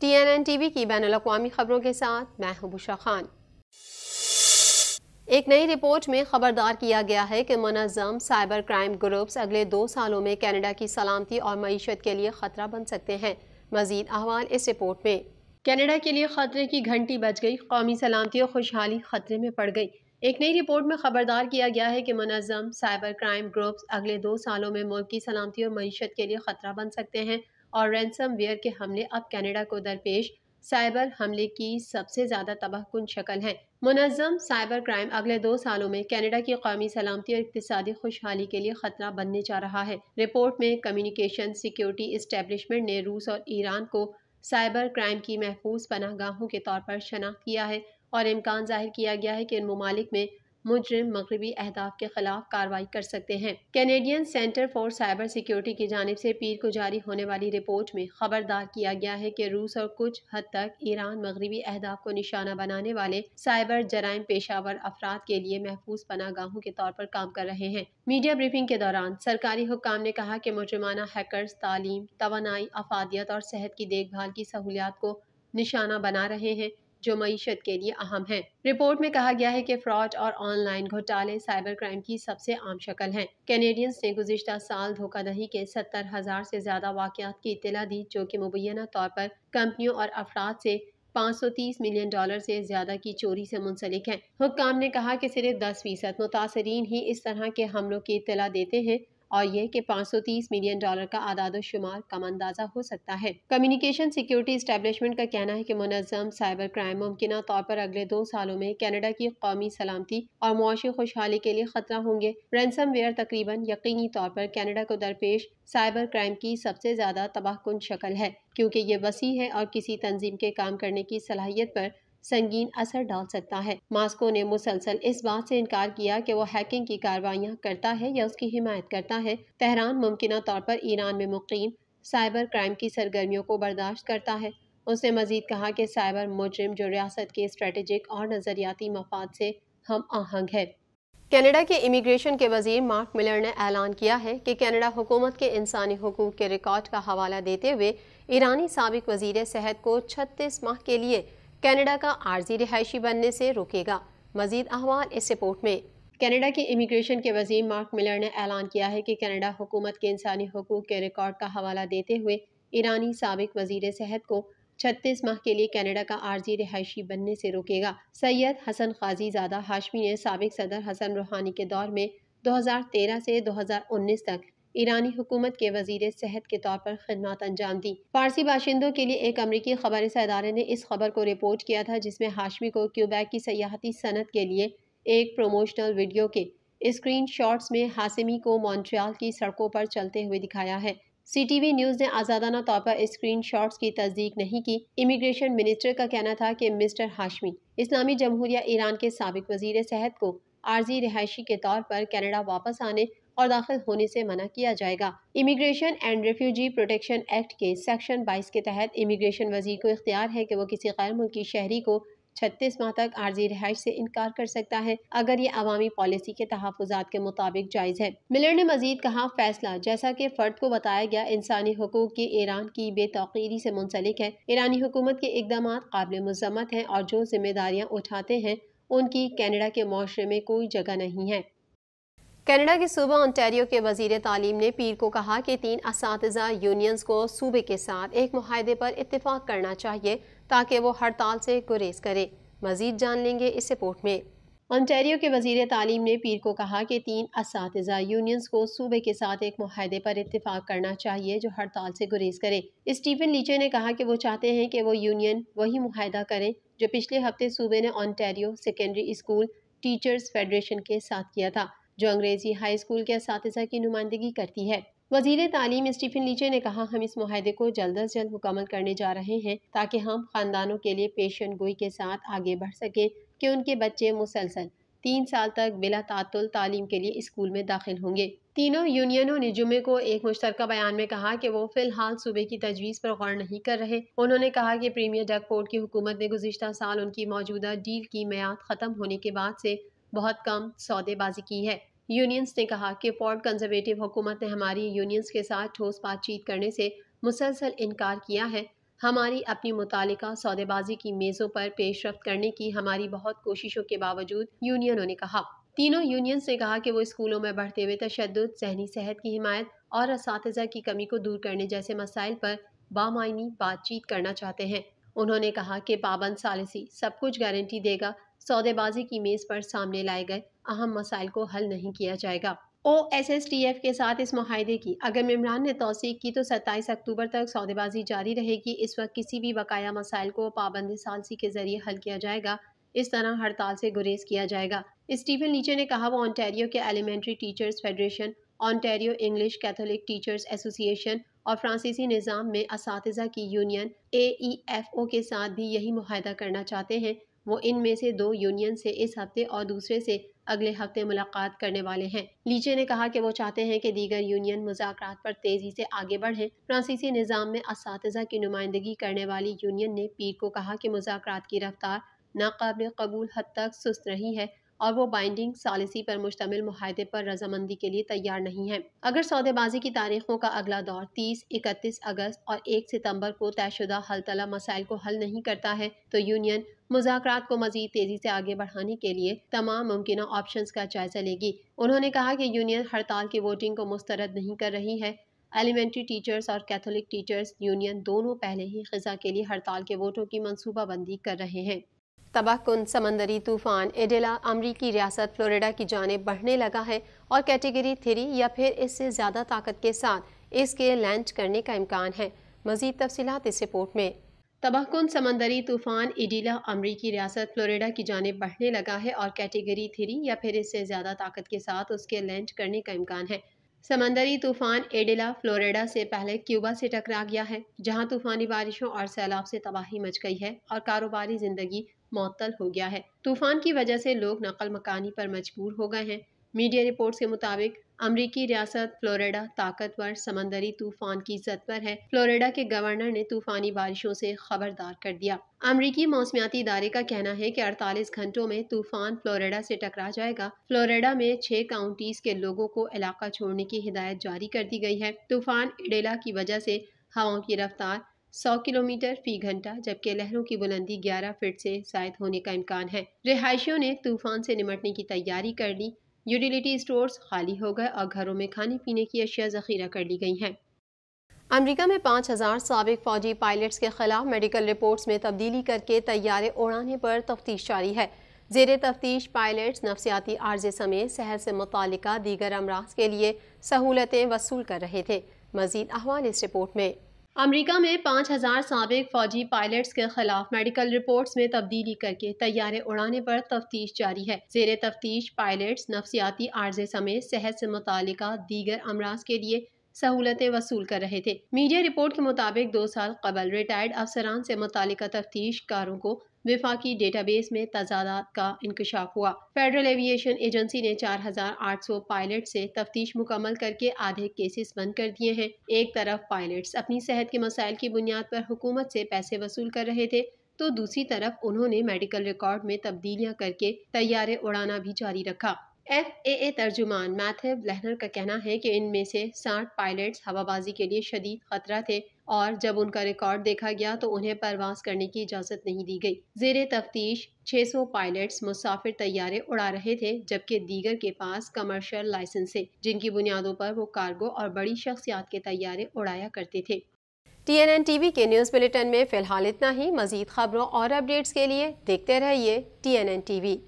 T N N T V की बैन अवी खबरों के साथ मैं हूं बुशा खान एक नई रिपोर्ट में खबरदार किया गया है कि मनज़म साइबर क्राइम ग्रुप्स अगले दो सालों में कनाडा की सलामती और मीशत के लिए ख़तरा बन सकते हैं मजीद अहवाल इस रिपोर्ट में कनाडा के लिए ख़तरे की घंटी बज गई कौमी सलामती और खुशहाली ख़तरे में पड़ गई एक नई रिपोर्ट में खबरदार किया गया है कि मनज़म साइबर क्राइम ग्रुप्स अगले दो सालों में मुल्क की सलामती और मीशत के लिए ख़तरा बन सकते हैं और रैनसमवेयर के हमले अब कैनेडा को दरपेश साइबर हमले की सबसे ज़्यादा तबाहकुन शक्ल है मुनजम साइबर क्राइम अगले दो सालों में कनाडा की कौमी सलामती और इकतदी खुशहाली के लिए खतरा बनने जा रहा है रिपोर्ट में कम्युनिकेशन सिक्योरिटी इस्टेब्लिशमेंट ने रूस और ईरान को साइबर क्राइम की महफूज पनाह गाहों के तौर पर शनाख्त किया है और इम्कान जाहिर किया गया है कि इन ममालिक में मुजरिम मगरबी अहदाफ के खिलाफ कार्रवाई कर सकते हैं Canadian centre for cyber security की जानब से पीर को जारी होने वाली रिपोर्ट में खबरदार किया गया है कि रूस और कुछ हद तक ईरान मगरबी अहदाफ को निशाना बनाने वाले साइबर जराइम पेशावर अफराद के लिए महफूज पना गाहों के तौर पर काम कर रहे हैं मीडिया ब्रीफिंग के दौरान सरकारी हुकाम ने कहा कि मुजरमाना हैकर्स तालीम तोानाई अफादियत और सेहत की देखभाल की सहूलियात को निशाना बना रहे हैं जो मीशत के लिए अहम हैं रिपोर्ट में कहा गया है कि फ्रॉड और ऑनलाइन घोटाले साइबर क्राइम की सबसे आम शक्ल हैं कैनेडियंस ने गुजशत साल धोखाधही के सत्तर हज़ार से ज़्यादा वाकत की इतला दी जो कि मुबैना तौर पर कंपनियों और अफराद से 530 मिलियन डॉलर से ज़्यादा की चोरी से मुंसलिक हैं हुक्काम ने कहा कि सिर्फ 10 फीसद मुतासरीन ही इस तरह के हमलों की इतला देते हैं और यह कि 530 मिलियन डॉलर का आदाद शुमार कम अंदाजा हो सकता है कम्युनिकेशन सिक्योरिटी इस्टेब्लिशमेंट का कहना है कि मुनजम साइबर क्राइम मुमकिन तौर पर अगले दो सालों में कनाडा की कौमी सलामती और मुआशी खुशहाली के लिए खतरा होंगे रेंसम वेयर तकरीबन यकीनी तौर पर कनाडा को दरपेश साइबर क्राइम की सबसे ज़्यादा तबाहकुन शक्ल है क्योंकि ये वसी है और किसी तंजीम के काम करने की सलाहियत पर संगीन असर डाल सकता है मास्को ने मुसलसल इस बात से इनकार किया कि वो हैकिंग की कार्रवाइयाँ करता है या उसकी हिमायत करता है तेहरान मुमकिन तौर पर ईरान में मुकम साइबर क्राइम की सरगर्मियों को बर्दाश्त करता है उसने मजीद कहा कि साइबर मुजरम जो रियासत के स्ट्रेटजिक और नज़रियाती मफाद से हम आहंग है कनाडा के इमिग्रेशन के वजीर मार्क मिलर ने ऐलान किया है कि कनाडा हुकूमत के इंसानी हकूक के रिकॉर्ड का हवाला देते हुए ईरानी सबक वजीर सेहत को 36 माह के लिए कनाडा का आर्जी रिहायशी बनने से रोकेगा मजीद अहवाल इस रिपोर्ट में कनाडा के इमिग्रेशन के वजीर मार्क मिलर ने ऐलान किया है कि कनाडा हुकूमत के इंसानी हकूक के रिकॉर्ड का हवाला देते हुए ईरानी सबक वजीर सेहत को छत्तीस माह के लिए कनाडा का आर्जी रिहायशी बनने से रोकेगा सैयद हसन खाजी ज्यादा हाशमी ने सबक सदर हसन रूहानी के दौर में 2013 से 2019 तक ईरानी हुकूमत के वजीर सेहत के तौर पर खदमात अंजाम दी फारसी बाशिंदों के लिए एक अमरीकी खबर अदारे ने इस खबर को रिपोर्ट किया था जिसमें हाशमी को क्यूबैक की सियाहती सनत के लिए एक प्रोमोशनल वीडियो के स्क्रीन शॉट्स में हासिमी को मॉन्ट्रियाल की सड़कों पर चलते हुए दिखाया है सीटीवी न्यूज़ ने आज़ादाना तौर पर स्क्रीन शॉट्स की तस्दीक नहीं की इमिग्रेशन मिनिस्टर का कहना था कि मिस्टर हाशमी इस्लामी जमहूरिया ईरान के सबक वजीर सेहत को आर्जी रिहायशी के तौर पर कनाडा वापस आने और दाखिल होने से मना किया जाएगा immigration and refugee protection act के सेक्शन बाईस के तहत इमिग्रेशन वजीर को इख्तियार है कि वो किसी गैर मुल्की शहरी को छत्तीस माह तक आर्जी रिहाइश से इनकार कर सकता है अगर ये अवामी पॉलिसी के तहफात के मुताबिक जायज़ है मिलर ने मजीद कहा फैसला जैसा कि फ़र्द को बताया गया इंसानी हकूक के ईरान की बेतौकीरी से मुंसलिक है ईरानी हुकूमत के इकदाम काबिल मजम्मत हैं और जो जिम्मेदारियाँ उठाते हैं उनकी कैनेडा के माशरे में कोई जगह नहीं है कनाडा के सूबा ऑनटेरियो के वजीर तालीम ने पीर को कहा कि तीन इस यूनियंस को सूबे के साथ एक माहदे पर इतफाक़ करना चाहिए ताकि वो हड़ताल से गुरेज करे मजीद जान लेंगे इस रिपोर्ट में ऑनटेरियो के वजीर तालीम ने पीर को कहा कि तीन इस यूनियंस को सूबे के साथ एक माहदे पर इतफाक़ करना चाहिए जो हड़ताल से गुरेज करे स्टीफन लीचे ने कहा कि वो चाहते हैं कि वो यूनियन वही माहदा करें जो पिछले हफ्ते सूबे ने Ontario secondary school teachers federation के साथ किया था जो अंग्रेज़ी हाई स्कूल के इस की नुमाइंदगी करती है वजीर तालीम स्टीफन लीचे ने कहा हम इस माहे को जल्द अज जल्द मुकम्मल करने जा रहे हैं ताकि हम ख़ानदानों के लिए पेशन गोई के साथ आगे बढ़ सकें कि उनके बच्चे मुसलसल तीन साल तक बिला तातुल तालीम के लिए स्कूल में दाखिल होंगे तीनों यूनियनों ने जुमे को एक मुश्तर बयान में कहा कि वो फिलहाल सूबे की तजवीज़ पर गौर नहीं कर रहे उन्होंने कहा कि प्रीमियर डकपोर्ट की हुकूमत ने गुजशत साल उनकी मौजूदा डील की मैद ख़त्म होने के बाद से बहुत कम सौदेबाजी की है यूनियंस ने कहा कि पोर्ट कंजर्वेटिव हुकूमत ने हमारी यूनियंस के साथ ठोस बातचीत करने से मुसलसल इनकार किया है हमारी अपनी मुतल सौदेबाजी की मेज़ों पर पेशरफ करने की हमारी बहुत कोशिशों के बावजूद यूनियनों ने कहा तीनों यूनियंस ने कहा कि वो स्कूलों में बढ़ते हुए तशद जहनी सेहत की हिमायत और इस की कमी को दूर करने जैसे मसाइल पर बामायनी बातचीत करना चाहते हैं उन्होंने कहा कि पाबंद सालसी सब कुछ गारंटी देगा सौदेबाजी की मेज़ पर सामने लाए गए अहम मसाइल को हल नहीं किया जाएगा O S S T F के साथ इस माहे की अगर इमरान ने तोसीक की तो सत्ताईस अक्टूबर तक सौदेबाजी जारी रहेगी इस वक्त किसी भी बकाया मसाइल को पाबंदी सालसी के जरिए हल किया जाएगा इस तरह हड़ताल से गुरेज किया जाएगा स्टीफन नीचे ने कहा वो ऑन्टेरियो के elementary teachers federation Ontario English Catholic teachers association और फ्रांसीसी निज़ाम में इस की union A E F O के साथ भी यही माहदा करना चाहते हैं वो इनमें से दो यूनियन से इस हफ्ते और दूसरे से अगले हफ्ते मुलाकात करने वाले हैं लीचे ने कहा कि वो चाहते हैं कि दीगर यूनियन मुजाकर पर तेजी से आगे बढ़े फ्रांसीसी निज़ाम में इस की नुमाइंदगी करने वाली यूनियन ने पीर को कहा कि मुजाकर की रफ्तार नाकबिल कबूल हद तक सुस्त रही है और वो बाइंडिंग सालिसी पर मुश्तमिल माहे पर रजामंदी के लिए तैयार नहीं है अगर सौदेबाजी की तारीखों का अगला दौर तीस इकतीस अगस्त और एक सितम्बर को तयशुदा हल तला मसाइल को हल नहीं करता है तो यूनियन मुजाकर को मजीद तेज़ी से आगे बढ़ाने के लिए तमाम मुमकिन ऑप्शन का जायजा लेगी उन्होंने कहा कि यूनियन हड़ताल की वोटिंग को मुस्तरद नहीं कर रही है एलिमेंट्री टीचर्स और कैथोलिक टीचर्स यूनियन दोनों पहले ही ख़जा के लिए हड़ताल के वोटों की मनसूबाबंदी कर रहे हैं तबाहकुन समंदरी तूफ़ान एडेला अमरीकी रियासत फ्लोरिडा की जानब बढ़ने लगा है और कैटेगरी थ्री या फिर इससे ज़्यादा ताकत के साथ इसके लैंड करने का इम्कान है मज़ीद तफसी इस रिपोर्ट में तबाहकुन समंदरी तूफ़ान इडीला अमरीकी रियासत फ्लोरिडा की जानब बढ़ने लगा है और कैटेगरी थ्री या फिर इससे ज़्यादा ताकत के साथ उसके लैंड करने का इम्कान है समंदरी तूफ़ान एडिला फ्लोरिडा से पहले क्यूबा से टकरा गया है जहां तूफ़ानी बारिशों और सैलाब से तबाही मच गई है और कारोबारी ज़िंदगी मअतल हो गया है तूफ़ान की वजह से लोग नकल मकानी पर मजबूर हो गए हैं मीडिया रिपोर्ट्स के मुताबिक अमरीकी रियासत फ्लोरिडा ताकतवर समंदरी तूफान की जद पर है फ्लोरिडा के गवर्नर ने तूफानी बारिशों से खबरदार कर दिया अमरीकी मौसमियाती इदारे का कहना है कि 48 घंटों में तूफान फ्लोरिडा से टकरा जाएगा फ्लोरिडा में छह काउंटीज के लोगों को इलाका छोड़ने की हिदायत जारी कर दी गई है तूफान इडेला की वजह से हवाओं की रफ्तार 100 किलोमीटर फी घंटा जबकि लहरों की बुलंदी 11 फीट से जायद होने का इम्कान है रिहायशियों ने तूफान से निमटने की तैयारी कर ली यूटिलिटी स्टोर्स खाली हो गए और घरों में खाने पीने की अशिया जखीरा कर ली गई हैं अमेरिका में पाँच हज़ार सबक फौजी पायलट्स के खिलाफ मेडिकल रिपोर्ट्स में तब्दीली करके तैयारे उड़ाने पर तफ्तीश जारी है जेर तफ्तीश पायलट्स नफसियाती आर्जे समेत सेहत से मुतल दीगर अमराज के लिए सहूलतें वसूल कर रहे थे मजीद अहवाल इस रिपोर्ट में अमरीका में पाँच हजार सबक फौजी पायलट्स के खिलाफ मेडिकल रिपोर्ट्स में तब्दीली करके तैयारे उड़ाने पर तफ्तीश जारी है जेर तफ्तीश पायलट्स नफसियाती आर्जे समेत सेहत से मुतल दीगर अमराज के लिए सहूलतें वसूल कर रहे थे मीडिया रिपोर्ट के मुताबिक दो साल कबल रिटायर्ड अफसरान से मुतल तफ्तीश कारों को विफाकी डेटाबेस में तजादात का इंकशाफ हुआ फेडरल एविएशन एजेंसी ने 4,800 पायलट से तफ्तीश मुकम्मल करके आधे केसेस बंद कर दिए हैं एक तरफ पायलट्स अपनी सेहत के मसाइल की बुनियाद पर हुकूमत से पैसे वसूल कर रहे थे तो दूसरी तरफ उन्होंने मेडिकल रिकॉर्ड में तब्दीलियां करके तैयारे उड़ाना भी जारी रखा एफ ए ए तर्जुमान मैथेव लहनर का कहना है कि इनमें से साठ पायलट्स हवाबाजी के लिए शदीद खतरा थे और जब उनका रिकॉर्ड देखा गया तो उन्हें परवास करने की इजाज़त नहीं दी गई जेर तफ्तीश 600 पायलट्स मुसाफिर तैयारे उड़ा रहे थे जबकि दीगर के पास कमर्शियल लाइसेंस है जिनकी बुनियादों पर वो कार्गो और बड़ी शख्सियात के तैयारे उड़ाया करते थे T N N T V के न्यूज़ बुलेटिन में फ़िलहाल इतना ही मज़ीद खबरों और अपडेट्स के लिए देखते रहिए T N N T we